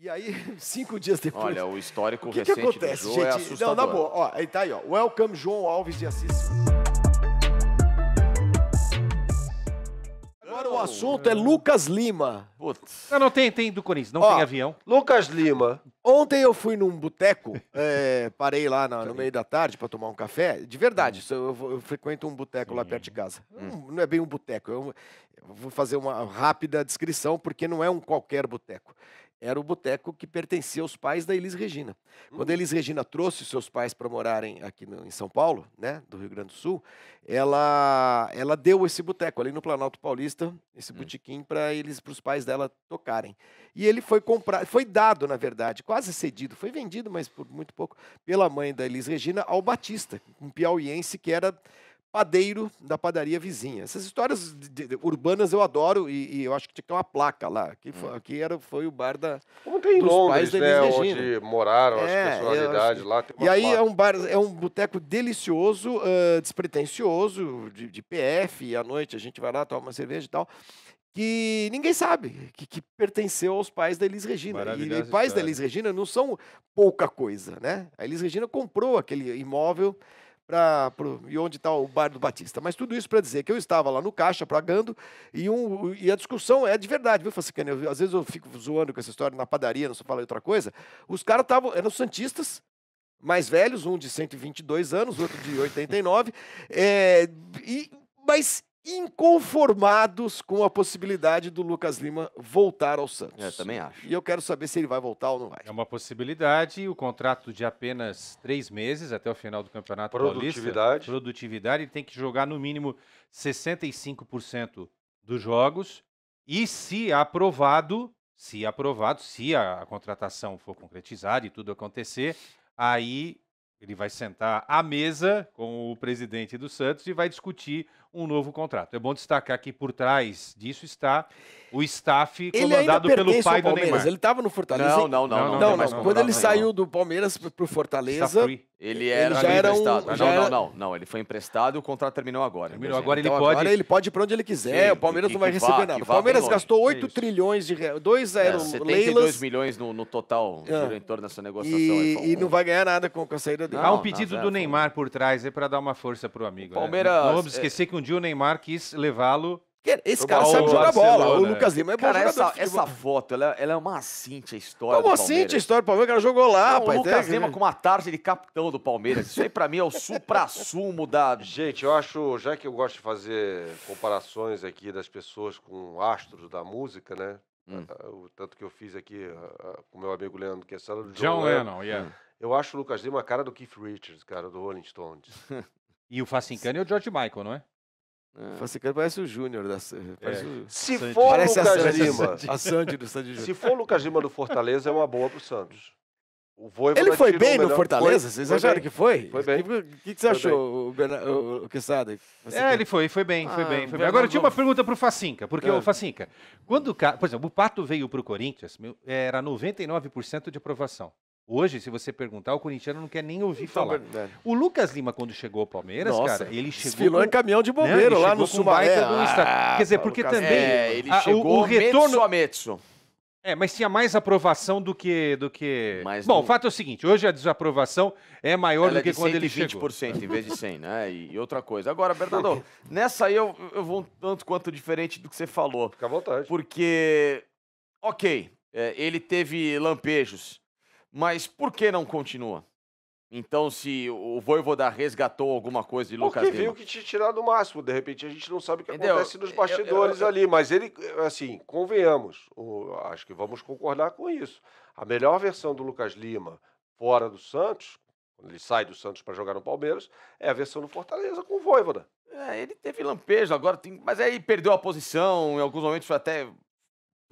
E aí, cinco dias depois. Olha, o histórico o que recente que acontece, do jogo é gente? é assustador. Não, na boa, ó, aí tá aí, ó. Welcome João Alves de Assis. Agora o assunto é Lucas Lima. Putz. Não, não tem, tem do Corinthians, não Ó, tem avião. Lucas Lima. Ontem eu fui num boteco, é, parei lá na- no meio da tarde para tomar um café. De verdade, hum. eu, eu frequento um boteco lá hum. perto de casa. Hum. não é bem um boteco. Eu, eu vou fazer uma rápida descrição, porque não é um qualquer boteco era o boteco que pertencia aos pais da Elis Regina. Quando a uhum. Elis Regina trouxe seus pais para morarem aqui no, em São Paulo, né, do Rio Grande do Sul, ela, ela deu esse boteco ali no Planalto Paulista, esse hum. botequim para eles, para os pais dela tocarem. E ele foi comprado, foi dado, na verdade, quase cedido, foi vendido, mas por muito pouco, pela mãe da Elis Regina ao Batista, um piauiense que era padeiro da padaria vizinha. Essas histórias de, de, urbanas eu adoro e, e, eu acho que tinha que ter uma placa lá. Que, foi, hum. que era, foi o bar da, Como tem dos Londres, pais né, Onde moraram é, as personalidades lá. e aí placa. é um bar, é um boteco delicioso, uh, despretensioso, de, de PF. à noite a gente vai lá, toma uma cerveja e tal que ninguém sabe, que, que, pertenceu aos pais da Elis Regina. E pais da Elis Regina não são pouca coisa, né? A Elis Regina comprou aquele imóvel para e onde está o bar do Batista. Mas tudo isso para dizer que eu estava lá no caixa pagando e, um, e a discussão é de verdade, viu, Facicane? Assim, às vezes eu fico zoando com essa história na padaria, não só falei outra coisa. Os caras estavam, eram santistas, mais velhos, um de 122 anos, outro de 89, é, eh, e, mas inconformados com a possibilidade do Lucas Lima voltar ao Santos. Eu é, também acho. E eu quero saber se ele vai voltar ou não vai. É uma possibilidade, o contrato de apenas três meses até o final do Campeonato produtividade. Paulista. Produtividade. Ele tem que jogar no mínimo 65% dos jogos e se aprovado, se aprovado, se a, a contratação for concretizada e tudo acontecer, aí ele vai sentar à mesa com o presidente do Santos e vai discutir um novo contrato. É bom destacar que por trás disso está o staff comandado pelo pai do Neymar. Ele estava no Fortaleza. Não, não, não. não, não, Quando ele saiu do Palmeiras para o Fortaleza, ele era já era emprestado. Não, não, não, Ele foi emprestado e o contrato terminou agora. Terminou agora, ele então, pode... Agora ele pode ir para onde ele quiser. o Palmeiras não vai receber nada. O Palmeiras gastou 8 trilhões de reais. Dois eram é, 72 milhões no, total ah. em torno dessa negociação. É e, não vai ganhar nada com a saída dele. Há um pedido do é, Neymar por trás é para dar uma força para o amigo. Né? Palmeiras... Não vamos é- esquecer que um dia o Neymar quis levá-lo esse cara sabe jogar Barcelona. bola. O né? Lucas Lima é bom cara, jogador. Essa, essa foto, ela, ela, é uma cinta história Uma do cinta história do Palmeiras? O cara jogou lá, O Lucas é, Lima é. com uma tarja de capitão do Palmeiras. Isso aí, pra mim, é o supra-sumo da... Gente, eu acho, já que eu gosto de fazer comparações aqui das pessoas com astros da música, né? Hum. Ah, o tanto que eu fiz aqui ah, ah, com meu amigo Leandro Quessaro. John, John Lennon, yeah. Hum. Eu acho o Lucas Lima a cara do Keith Richards, cara, do Rolling Stones. e o Facincani é o George Michael, não é? É. parece o Júnior da parece, é. o... Se for parece Lucas a Lima, a Sandy do Sandy Júnior. Se for Lucas Lima do Fortaleza é uma boa pro Santos. O Voivoda Ele foi bem no Fortaleza? Vocês acharam bem. que foi? Foi bem. O que, que, você foi achou, o, o, Quesada? É, ele foi, foi bem, foi ah, bem. Foi bem. Agora, eu tinha uma pergunta pro Facinca, porque é. o Facinca, quando, por exemplo, o Pato veio pro Corinthians, era 99% de aprovação. Hoje, se você perguntar, o corintiano não quer nem ouvir então, falar. Verdade. É, é. O Lucas Lima, quando chegou ao Palmeiras, Nossa, cara, ele chegou. Desfilou em é caminhão de bombeiro né? lá no Sumaré. Ah, Quer dizer, porque também. É, ele a, chegou o, o retorno. a É, mas tinha mais aprovação do que. Do que... Mas Bom, não... o fato é o seguinte: hoje a desaprovação é maior Ela do que é quando ele chegou. 20% em vez de 100%, né? E outra coisa. Agora, Bernardo, nessa aí eu, eu vou um tanto quanto diferente do que você falou. Fica à vontade. Porque, ok, ele teve lampejos mas por que não continua? Então, se o Voivoda resgatou alguma coisa de Lucas Porque viu que tinha tirado o máximo. De repente, a gente não sabe o que Entendeu? acontece nos bastidores eu, eu, eu, ali. Mas ele, assim, convenhamos. acho que vamos concordar com isso. A melhor versão do Lucas Lima fora do Santos, quando ele sai do Santos para jogar no Palmeiras, é a versão do Fortaleza com o Voivoda. É, ele teve lampejo agora, tem, mas aí perdeu a posição. Em alguns momentos foi até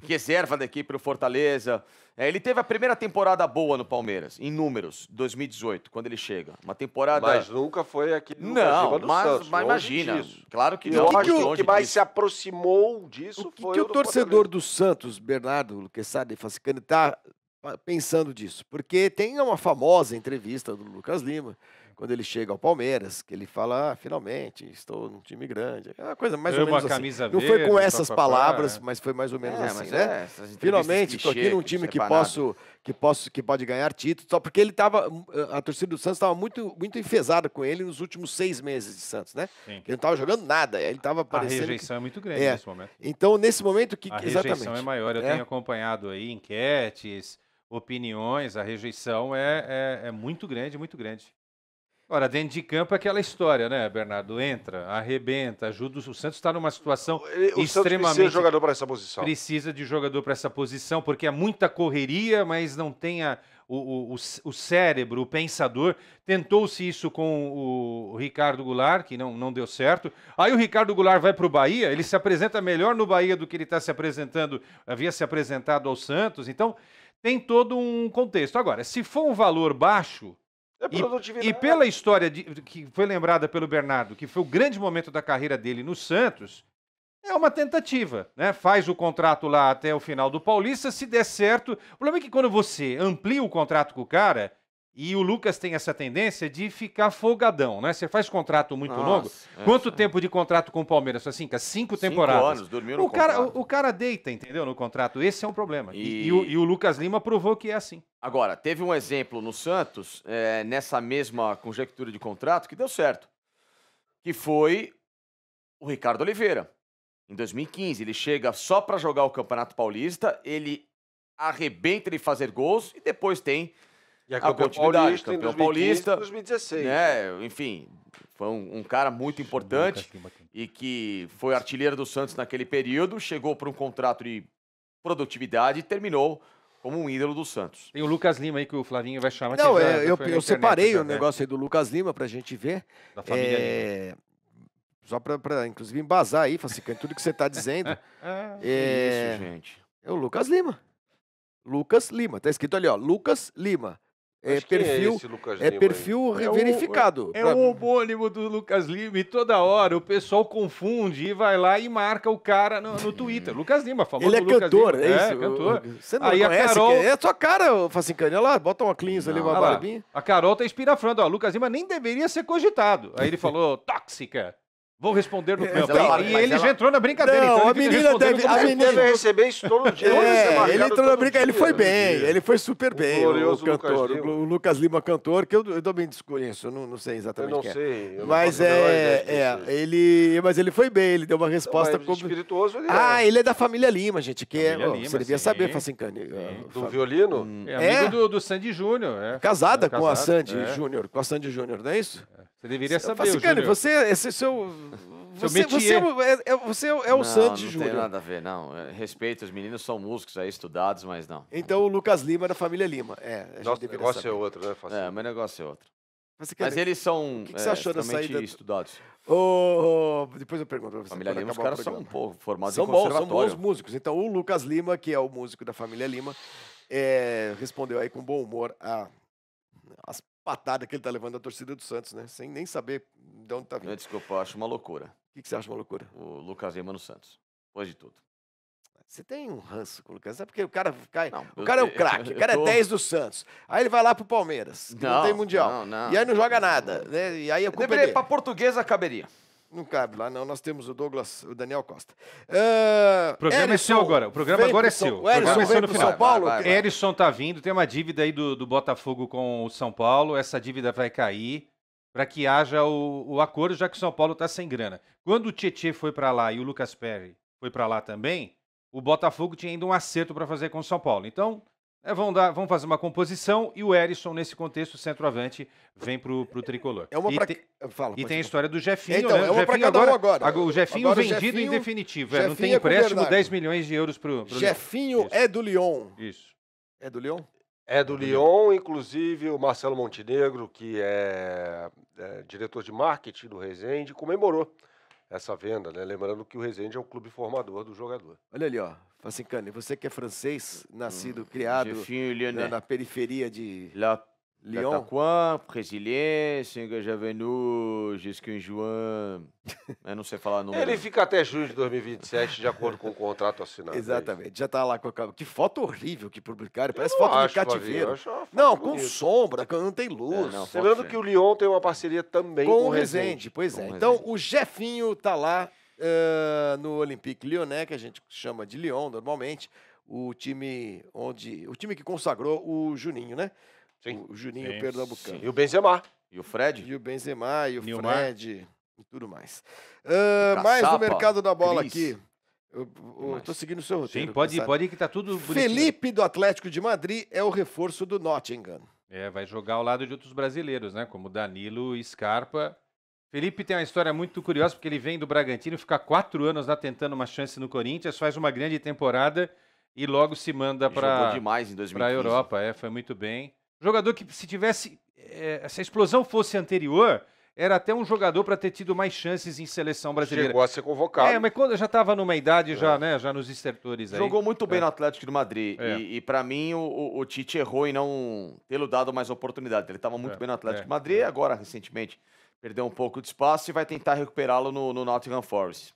reserva da equipe do Fortaleza. É, ele teve a primeira temporada boa no Palmeiras, em números, 2018, quando ele chega. Uma temporada. Mas nunca foi aqui. Não, mas, Santos, mas imagina. Disso. Claro que e não. O que, o que mais disso. se aproximou disso o que foi. Que o, que o torcedor do Santos, Bernardo Luquessade Fascicani, está ah, pensando disso? Porque tem uma famosa entrevista do Lucas Lima quando ele chega ao Palmeiras, que ele fala, ah, finalmente, estou num time grande. É uma coisa mais Eu ou menos assim. Verde, Não foi com essas palavras, mas foi mais ou menos é, assim, né? É, finalmente, estou aqui num time que posso, que posso, que pode ganhar título, só porque ele estava, hum, a torcida do Santos estava muito, muito enfesada com ele nos últimos seis meses de Santos, né? Sim. Ele não estava jogando nada, ele estava parecendo... A rejeição que... é muito grande é. nesse momento. Então, nesse momento, que... A exatamente. rejeição é maior. Eu é. tenho acompanhado aí enquetes opiniões, a rejeição é, é, é, muito grande, muito grande. Ora, dentro de campo é aquela história, né, Bernardo? Entra, arrebenta, ajuda. O Santos está numa situação o extremamente. precisa de jogador para essa posição. Precisa de jogador para essa posição, porque é muita correria, mas não tem a, o, o, o cérebro, o pensador. Tentou-se isso com o Ricardo Goulart, que não, não deu certo. Aí o Ricardo Goulart vai para o Bahia, ele se apresenta melhor no Bahia do que ele está se apresentando, havia se apresentado ao Santos. Então, tem todo um contexto. Agora, se for um valor baixo é e, e, pela história de, que foi lembrada pelo Bernardo, que foi o grande momento da carreira dele no Santos, é uma tentativa, né? Faz o contrato lá até o final do Paulista, se der certo. O problema é que quando você amplia o contrato com o cara, e o Lucas tem essa tendência de ficar folgadão, né? Você faz contrato muito Nossa, longo. É, Quanto é. tempo de contrato com o Palmeiras? Assim, cinco, cinco temporadas. Anos, o cara, o, o, cara deita, entendeu? No contrato. Esse é um problema. E... E, e, o, e... o, Lucas Lima provou que é assim. Agora, teve um exemplo no Santos, é, nessa mesma conjectura de contrato, que deu certo. Que foi o Ricardo Oliveira. Em 2015, ele chega só para jogar o Campeonato Paulista, ele arrebenta de fazer gols e depois tem e é campeão paulista, campeão 2015, paulista. 2016. Né? Enfim, foi um, um cara muito importante e que foi artilheiro do Santos naquele período, chegou para um contrato de produtividade e terminou como um ídolo do Santos. Tem o Lucas Lima aí que o Flavinho vai chamar. Não, já, é, eu, eu separei já, né? o negócio aí do Lucas Lima para a gente ver. Da família é... Lima. Só para, inclusive, embasar aí, Facican, assim, tudo que você está dizendo. é... é isso, gente. É o Lucas Lima. Lucas Lima. Tá escrito ali, ó. Lucas Lima. É, é perfil, é, é perfil verificado. É, é o homônimo do Lucas Lima e toda hora o pessoal confunde e vai lá e marca o cara no, no Twitter. Lucas Lima falou Ele é Lucas cantor, Lima. É, é isso? É, cantor. Você não Aí conhece? A Carol... É a sua cara, Facincani. Olha lá, bota uma cleans ali, uma barbinha. A Carol tá espirafrando. Ó, Lucas Lima nem deveria ser cogitado. Aí ele falou, tóxica. Vou responder no campo. É, ela, e ele ela... já entrou na brincadeira. Não, então a menina deve, a menina deve receber isso todo dia. É, ele entrou na brincadeira, ele foi bem, ele foi super o bem. O cantor, Lucas o Lucas Lima cantor, que eu, eu também desconheço, eu não, não sei exatamente eu não é. sei, é. Eu mas é, é, é ele, mas ele foi bem, ele deu uma resposta como espirituoso. Ele ah, é. ele é da família Lima, gente, que família é, Lima, você devia sim. saber, assim, cani, ah, do violino. É amigo do, do Sandy Júnior, Casada com a Sandy Júnior, com a Sandy Júnior, não é isso? Você deveria saber, Fala, Cicane, Você, esse seu... Você, seu você, é, é, é, você é o é não, Santos, Júnior. Não tem nada a ver, não. É, respeito, os meninos são músicos aí, estudados, mas não. Então o Lucas Lima é da família Lima. É, a Nosso negócio saber. é outro, né? Fácil. É, meu negócio é outro. Mas, mas eles são que que você é, achou saída... estudados. Oh, depois eu pergunto pra você. Família Lima, os caras são um pouco formados são em bons, São bons músicos. Então o Lucas Lima, que é o músico da família Lima, é, respondeu aí com bom humor a as patada que ele está levando da torcida do Santos, né? Sem nem saber de onde tá vindo. Eu, desculpa, eu acho uma loucura. O que, que, você acha uma loucura? O Lucas Lima no Santos. Depois de tudo. Você tem um ranço com o Lucas, é porque o cara cai. Não, o cara eu, é o craque, o cara é tô... é 10 do Santos. Aí ele vai lá pro Palmeiras, não, não tem Mundial. Não, e aí não joga nada. Né? E aí culpa é Deveria, é pra portuguesa caberia. Não cabe lá, não. Nós temos o Douglas, o Daniel Costa. Uh, o programa é seu agora. O programa agora é seu. O programa é seu no final. São Paulo. Vai, vai, vai. Erison tá vindo, tem uma dívida aí do, do Botafogo com o São Paulo. Essa dívida vai cair para que haja o, o, acordo, já que o São Paulo está sem grana. Quando o Tietchan foi para lá e o Lucas Perry foi para lá também, o Botafogo tinha ainda um acerto para fazer com o São Paulo. Então, é, vão, dar, vão fazer uma composição e o Erisson, nesse contexto, centroavante, vem pro, pro tricolor. É uma e, pra... Ah, fala, e tem a história do Jefinho, então, né? É uma Jefinho pra agora, agora. agora. Ah, o Jefinho agora vendido Jefinho, em definitivo. Jefinho é, não tem é empréstimo, é 10 milhões de euros pro. pro Jefinho Leon. é do Lyon. Isso. É do Lyon? É do é Lyon, inclusive o Marcelo Montenegro, que é, é, diretor de marketing do Resende, comemorou essa venda, né? Lembrando que o Resende é o clube formador do jogador. Olha ali, ó. Fala assim, Cane, você que é francês, nascido, hum, criado na, na, periferia de La, tá Lyon. Quan brésilien, Senga Javenu, Gisquin Juan. Eu não sei falar número. Ele fica até julho de 2027, de acordo com o contrato assinado. É Exatamente, já tá lá com a Que foto horrível que publicaram, parece foto de cativeiro. não, com sombra, não tem luz. É, Lembrando que o Lyon tem uma parceria também com, com o Resende. Pois é, então o Jefinho tá lá Uh, no Olympique Lyonnais, que a gente chama de Lyon normalmente, o time onde o time que consagrou o Juninho, né? Sim. O Juninho sim, Pernambucano. Sim. E o Benzema. E o Fred. E o Benzema, e o Fred, e tudo mais. Uh, mais no mercado da bola Cris. aqui. Eu, eu tô seguindo o seu roteiro. Sim, pode ir, pode ir que tá tudo bonitinho. Felipe do Atlético de Madrid é o reforço do Nottingham. É, vai jogar ao lado de outros brasileiros, né? Como Danilo Scarpa Felipe tem uma história muito curiosa, porque ele vem do Bragantino, fica quatro anos lá tentando uma chance no Corinthians, faz uma grande temporada e logo se manda para a Europa. É, foi muito bem. Jogador que, se tivesse. É, se a explosão fosse anterior, era até um jogador para ter tido mais chances em seleção brasileira. Chegou a ser convocado. É, mas quando já estava numa idade, é. já, né, já nos estertores aí. Jogou muito bem é. no Atlético de Madrid. É. E, e para mim, o, o, Tite errou em não tê-lo dado mais oportunidade. Ele estava muito é, bem no Atlético é, de Madrid, agora, recentemente perdeu um pouco de espaço e vai tentar recuperá-lo no, no, Nottingham Forest.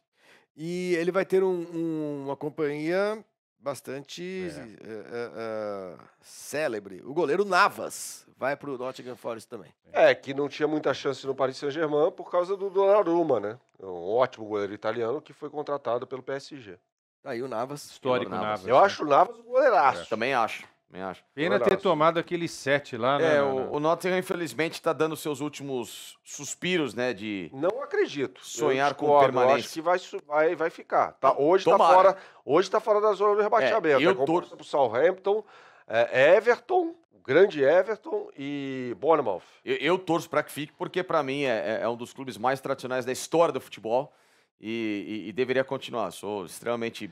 E ele vai ter um, um, uma companhia bastante é. uh, uh, uh, célebre. O goleiro Navas vai para o Nottingham Forest também. É, é, que não tinha muita chance no Paris Saint-Germain por causa do Donnarumma, né? É um ótimo goleiro italiano que foi contratado pelo PSG. Tá aí o Navas. Histórico o Navas. Navas. Eu né? acho o Navas um goleiraço. É. Também acho acho. Pena ter tomado aquele set lá, né? É, né, o, né? o Nottingham, infelizmente, está dando seus últimos suspiros, né? De Não acredito. sonhar com o permanência. Eu acho que vai, vai, vai ficar. Tá, hoje está fora, hoje tá fora da zona do rebaixamento. É, eu torço- para o Southampton, é, Everton, o grande Everton e Bournemouth. Eu, eu torço para que fique, porque para mim é, é- é um dos clubes mais tradicionais da história do futebol e, e- e deveria continuar. Sou extremamente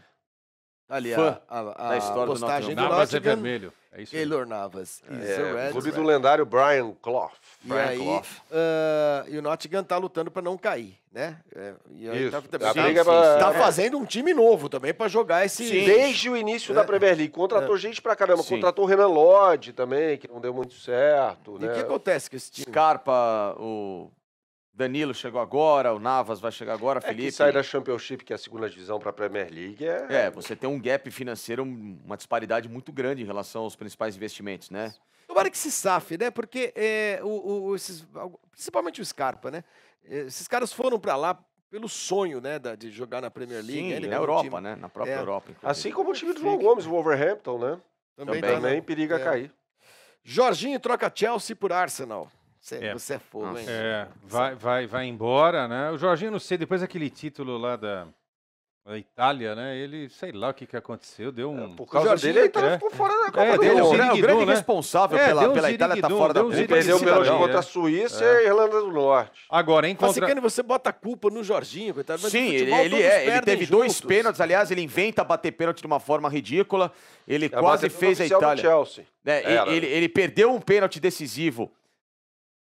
Ali, fã a, a, a história postagem do, do Navas é vermelho. É isso aí. Keylor Navas. É, clube do lendário Brian Clough. Brian e aí, Clough. Uh, e o Nottingham tá lutando para não cair, né? É, isso. Tá, tá, sim, sim, é pra... tá, é. fazendo um time novo também para jogar esse... Sim. Desde o início é. da Premier League. Contratou é. gente para caramba. Contratou o Renan Lodge também, que não deu muito certo. E o né? que acontece com esse time? Scarpa, o Danilo chegou agora, o Navas vai chegar agora, é Felipe. que sai né? da Championship, que é a segunda divisão, para a Premier League. É... é, você tem um gap financeiro, uma disparidade muito grande em relação aos principais investimentos, né? Tomara que se safe, né? Porque é, o, o, esses, principalmente o Scarpa, né? É, esses caras foram para lá pelo sonho, né, de jogar na Premier League. Sim, na Europa, time. né? Na própria é. Europa. Inclusive. Assim como o time do João Gomes, o Wolverhampton, né? Também, também, também periga é. cair. Jorginho troca Chelsea por Arsenal. Você é, você é fogo, Nossa. hein? É, vai, vai, vai embora, né? O Jorginho, não sei, depois aquele título lá da, da Itália, né? Ele, sei lá o que, que aconteceu, deu é, um... por causa dele, tá a Itália é. ficou fora da é, Copa é, do Mundo. Um né? O grande né? responsável pela, um pela Itália tá fora da Copa. Um perdeu pelo é. contra a Suíça e a Irlanda do Norte. Agora, em contra... Mas, você bota a culpa no Jorginho, coitado. Mas Sim, futebol, ele, ele é. Ele teve juntos. dois pênaltis, aliás, ele inventa bater pênalti de uma forma ridícula. Ele quase fez a Itália. Chelsea. ele, ele perdeu um pênalti decisivo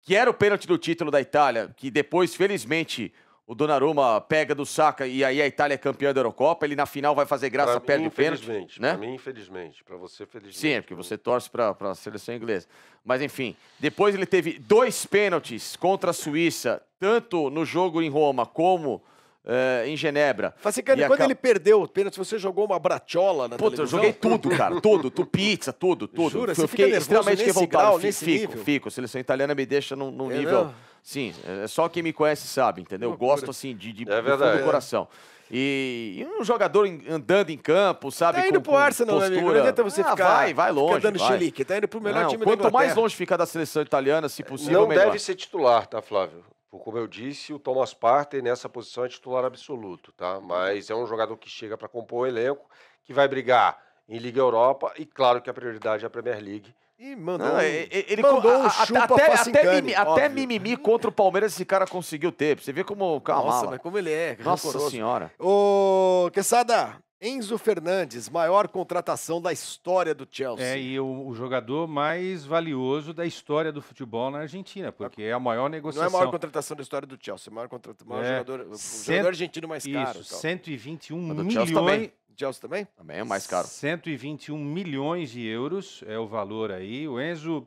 que era o pênalti do título da Itália, que depois, felizmente, o Donnarumma pega do saca e aí a Itália é campeã da Eurocopa, ele na final vai fazer graça, pra perde mim, o pênalti. Infelizmente, né? pra mim, infelizmente. Para você, felizmente. Sim, é porque você torce para a seleção inglesa. Mas enfim, depois ele teve dois pênaltis contra a Suíça, tanto no jogo em Roma como Uh, em Genebra. Facicani, assim, quando ele perdeu o pênalti, você jogou uma bratiola na Puta, televisão? eu joguei tudo, cara. tudo, tu pizza, tudo, tudo. Jura, eu você fiquei fica extremamente nesse revoltado. Grau, nesse fico, nível? fico. A seleção italiana me deixa num, num é, nível. Não. Sim, é, é só quem me conhece sabe, entendeu? Eu gosto assim de, de é verdade, do é. coração. É. E, e, um jogador andando em campo, sabe? Tá indo com, pro Arsenal, amigo. Não adianta você ah, ficar. Vai, vai longe. Fica dando vai. xilique. Tá indo pro melhor não, time Quanto mais longe ficar da seleção italiana, se possível, Não melhor. deve ser titular, tá, Flávio? Tipo, como eu disse, o Thomas Partey nessa posição é titular absoluto, tá? Mas é um jogador que chega para compor o elenco, que vai brigar em Liga Europa e claro que a prioridade é a Premier League. E mandou, não, ele, mandou um chupa até, até, mimi, até mimimi contra o Palmeiras esse cara conseguiu ter. Você vê como calma. Nossa, mas como ele é. Nossa senhora. Ô, Quesada, Enzo Fernandes, maior contratação da história do Chelsea. É, e o, o, jogador mais valioso da história do futebol na Argentina, porque é a maior negociação. Não é a maior contratação da história do Chelsea, é maior, contra... maior é, jogador, cent... jogador argentino mais caro. Isso, 121 milhões. Chelsea também. Chelsea também? Também é o mais caro. 121 milhões de euros é o valor aí. O Enzo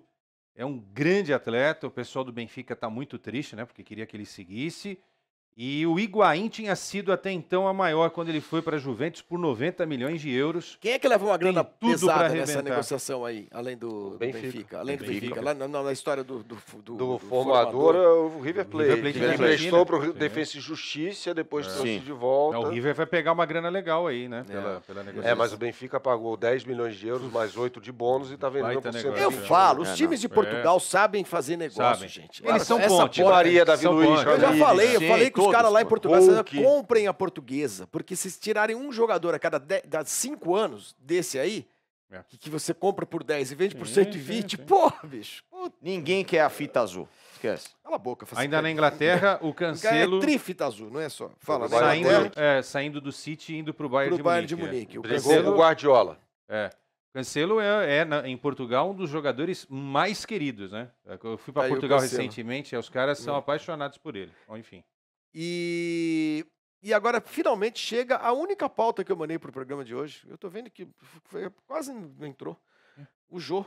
é um grande atleta, o pessoal do Benfica está muito triste, né, porque queria que ele seguisse. E o Higuaín tinha sido até então a maior quando ele foi para a Juventus por 90 milhões de euros. Quem é que levou uma grana tudo pesada nessa negociação aí, além do, do Benfica. Benfica? Além do Benfica, Benfica. lá na, na, história do... Do, do, do formador, é o River Plate. River Plate emprestou para o Defensa e Justiça, depois é. trouxe de volta. Não, é, o River vai pegar uma grana legal aí, né? É. Pela, pela é, negociação. É, mas o Benfica pagou 10 milhões de euros, mais 8 de bônus e está vendendo por cento. Né? Eu falo, os times de Portugal sabem fazer negócio, sabem. gente. Eles são ponte. Essa da Eu já falei, eu falei que os Todos, caras lá em Portugal, Hulk. comprem a portuguesa, porque se tirarem um jogador a cada cinco anos desse aí, é. que, você compra por 10 e vende sim, por 120, porra, bicho. Puta. Ninguém quer a fita azul. Esquece. Cala a boca. Ainda na Inglaterra, o é Cancelo... É trifita azul, não é só. Fala, saindo, é, saindo do City e indo pro Bayern, pro Bayern de Munique. Bayern de Munique. É. O Cancelo... Guardiola. É. Cancelo é, é na, em Portugal um dos jogadores mais queridos, né? É, eu fui para Portugal recentemente, é, os caras são apaixonados por ele. Bom, enfim. E, e agora, finalmente, chega a única pauta que eu mandei para o programa de hoje. Eu estou vendo que foi, quase não entrou. Hum. O Jô.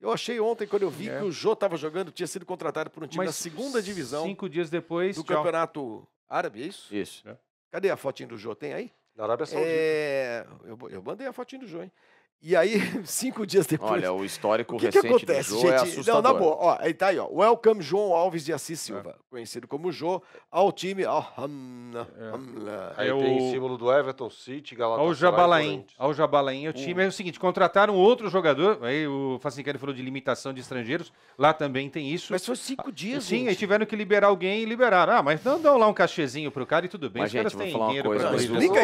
Eu achei ontem, quando eu vi é. que o Jô estava jogando, tinha sido contratado por um time Mas da segunda divisão. Cinco dias depois. Do tchau. campeonato árabe, é isso? Isso. É. Cadê a fotinha do Jô? Tem aí? Na Arábia Saudita. É... Eu, eu mandei a fotinha do Jô, hein? E aí, cinco dias depois. Olha, o histórico o que recente que acontece, do Jô é gente? é assustador. Não, na boa. Ó, aí tá aí, ó. Welcome João Alves de Assis Silva, é. conhecido como Jô, ao time. Ó, Hamla, é. Hamla. Aí eu... tem símbolo do Everton City, Galatasaray. Ao Jabalaim. Ao Jabalaim. É o time hum. é o seguinte: contrataram outro jogador. Aí o Facincani falou de limitação de estrangeiros. Lá também tem isso. Mas foi cinco ah, dias, Sim, gente. aí tiveram que liberar alguém e liberaram. Ah, mas não dão lá um cachezinho pro cara e tudo bem. Mas, Os gente, caras têm dinheiro coisa, pra isso. Explica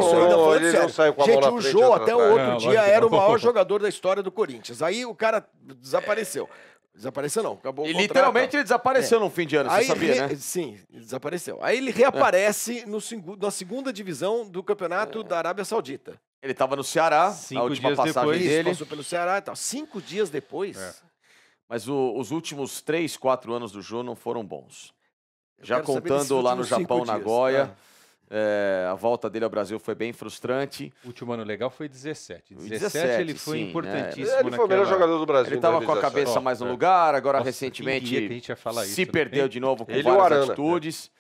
isso aí, Gente, o Jô até o outro dia era o maior jogador da história do Corinthians. Aí o cara desapareceu. Desapareceu não, acabou o E literalmente ele desapareceu é. no fim de ano, Aí, você sabia, re... né? Sim, desapareceu. Aí ele reaparece é. no, na segunda divisão do campeonato é. da Arábia Saudita. Ele estava no Ceará, Cinco a última dias passagem depois. dele. Passou pelo Ceará e tal. Cinco dias depois. É. Mas o, os últimos três, quatro anos do jogo não foram bons. Já contando lá no Japão, na Goia. É. É, a volta dele ao Brasil foi bem frustrante. O último ano legal foi 17. 17, 17 ele foi sim, né? importantíssimo. Ele foi o melhor jogador do Brasil. Ele estava com a cabeça mais no lugar, agora Nossa, recentemente se isso, né? perdeu né? de novo com ele várias atitudes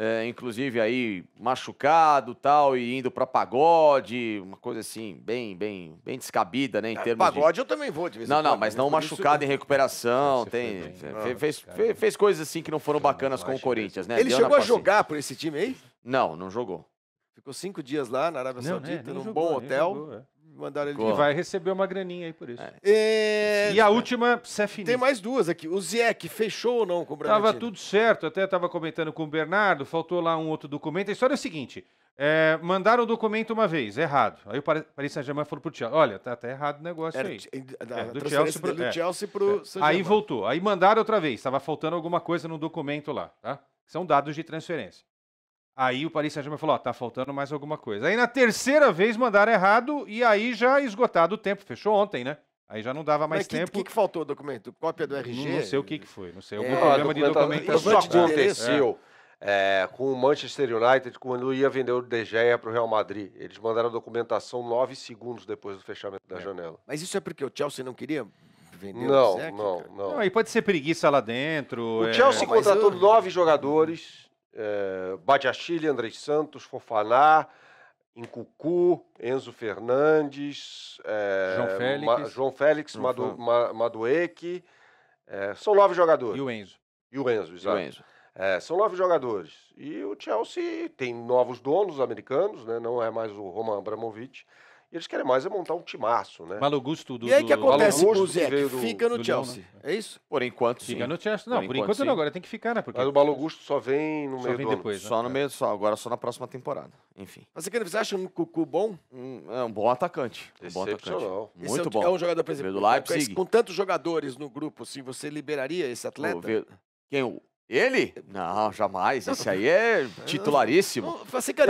é, inclusive aí machucado tal, e indo para pagode, uma coisa assim, bem bem bem descabida, né? Em é, termos pagode de... eu também vou, de vez em Não, não, mas né? não machucado é isso... em é recuperação, tem, é, ah, fez, fez, fez, coisas assim que não foram bacanas com o Corinthians, né? Ele Deu chegou a jogar por esse time aí? Não, não jogou. Ficou cinco dias lá na Arábia não, Saudita, né? num jogou, bom hotel. Jogou, é mandaram ele. E vai receber uma graninha aí por isso. É. é e a última, Cefinha. Tem mais duas aqui. O Ziek fechou ou não com o Bragantino? Tava tudo certo, até estava comentando com o Bernardo, faltou lá um outro documento. A história é a seguinte: é, mandaram o documento uma vez, errado. Aí o Paris Saint-Germain falou pro Chelsea, olha, tá até errado o negócio Era, aí. é, do é. Chelsea pro, é, Chelsea pro Aí voltou. Aí mandaram outra vez, estava faltando alguma coisa no documento lá, tá? São dados de transferência. Aí o Paris Saint-Germain falou: ó, tá faltando mais alguma coisa. Aí na terceira vez mandaram errado e aí já esgotado o tempo. Fechou ontem, né? Aí já não dava mais Mas que, tempo. O que, que, faltou o documento? Cópia do RG? Não sei o que, que foi, não sei. É, Algum é, problema de documentação. Isso é aconteceu é. É, com o Manchester United quando ia vender o De Gea para o Real Madrid. Eles mandaram a documentação nove segundos depois do fechamento da é. janela. Mas isso é porque o Chelsea não queria vender não, o Zé, não, não, não. Aí pode ser preguiça lá dentro. O Chelsea contratou eu... nove jogadores é, eh, Badiachile, Andrei Santos, Fofaná, Incucu, Enzo Fernandes, é, João Félix, Ma, João Félix João Madu, Ma, Madueque. É, são nove jogadores. E o Enzo. E o Enzo, exato. É, são nove jogadores. E o Chelsea tem novos donos americanos, né? não é mais o Roman Abramovich. E eles querem mais é montar um timaço, né? Malu Gusto do E aí que acontece com o Zé? Fica no Chelsea. Né? É isso? Por enquanto, sim. Fica no Chelsea. Não, por, enquanto, não. Agora tem que ficar, né? Porque... Mas o Malu Gusto só vem no só meio vem do depois, Só no né? meio, só. Agora só na próxima temporada. Enfim. Mas você é acha um Cucu bom? é um bom atacante. Um bom atacante. Muito é bom. É um jogador, por exemplo, do Leipzig. com tantos jogadores no grupo, assim, você liberaria esse atleta? Quem? O ele? Não, jamais. Esse aí é titularíssimo. Você quer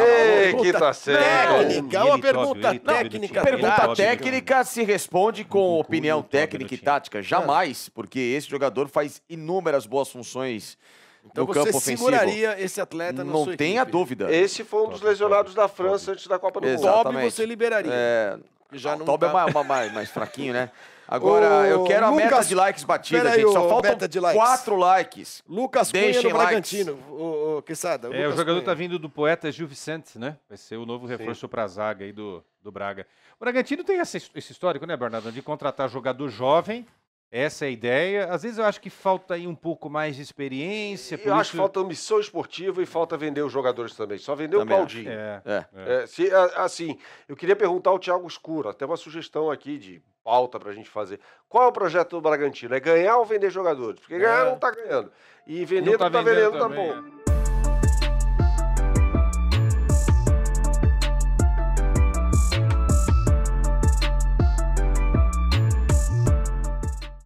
que tá técnica, uma pergunta técnica. Pergunta técnica se responde com opinião técnica e tática. Jamais, porque esse jogador faz inúmeras boas funções então no campo ofensivo. seguraria esse atleta na Não sua tenha equipe. dúvida. Esse foi um dos lesionados da França antes da Copa do Mundo. Exatamente. Tobi você liberaria. Ah, é... Já não Tobi tá... é mais, mais, mais fraquinho, né? Agora, eu quero a Lucas... meta de likes batida, gente. Só falta quatro likes. Lucas Cunha no Bragantino, o, o, Quesada. É, o jogador está vindo do poeta Gil Vicente, né? Vai ser o novo reforço para a zaga aí do, do Braga. O Bragantino tem essa, esse histórico, né, Bernardo? De contratar jogador jovem essa é a ideia. Às vezes eu acho que falta aí um pouco mais de experiência. Eu acho que falta missão esportiva e falta vender os jogadores também. Só vender também o Claudinho. É, é. É. Se, assim, eu queria perguntar ao Thiago Escuro, até uma sugestão aqui de pauta para a gente fazer. Qual é o projeto do Bragantino? É ganhar ou vender jogadores? Porque ganhar é. não está ganhando. E vender não está tá vendendo, tá vendendo, tá bom. É.